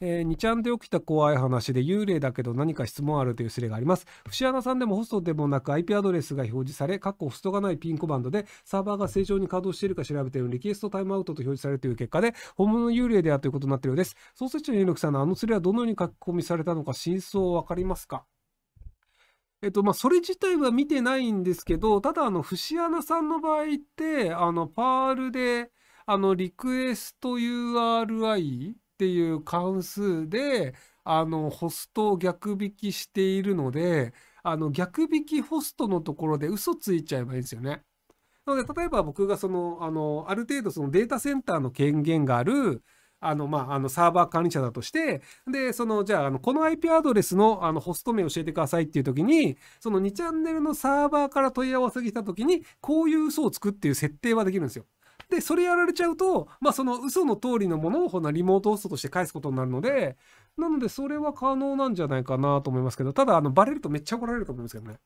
えー、2ちゃんで起きた怖い話で幽霊だけど何か質問あるという指令があります。節穴さんでもホストでもなく IP アドレスが表示され、かっこホストがないピンコバンドでサーバーが正常に稼働しているか調べているリクエストタイムアウトと表示されるという結果で、本物の幽霊であるということになっているようです。創設者の猪木さんのあの指令はどのように書き込みされたのか真相わかりますかえっと、まあ、それ自体は見てないんですけど、ただ、あの、節穴さんの場合って、あの、パールで、あの、リクエスト URI っていう関数であのホストを逆引きしているのであの逆引きホストのところで嘘ついちゃえばいいんですよね。なので例えば僕がそのあのある程度そのデータセンターの権限があるあの、まあ、あの、サーバー管理者だとして、で、その、じゃあ、あの、この IP アドレスの、あの、ホスト名教えてくださいっていう時に、その2チャンネルのサーバーから問い合わせが来た時に、こういう嘘をつくっていう設定はできるんですよ。でそれやられちゃうとまあその嘘の通りのものをほなリモートホストとして返すことになるのでなのでそれは可能なんじゃないかなと思いますけどただあのバレるとめっちゃ怒られると思いますけどね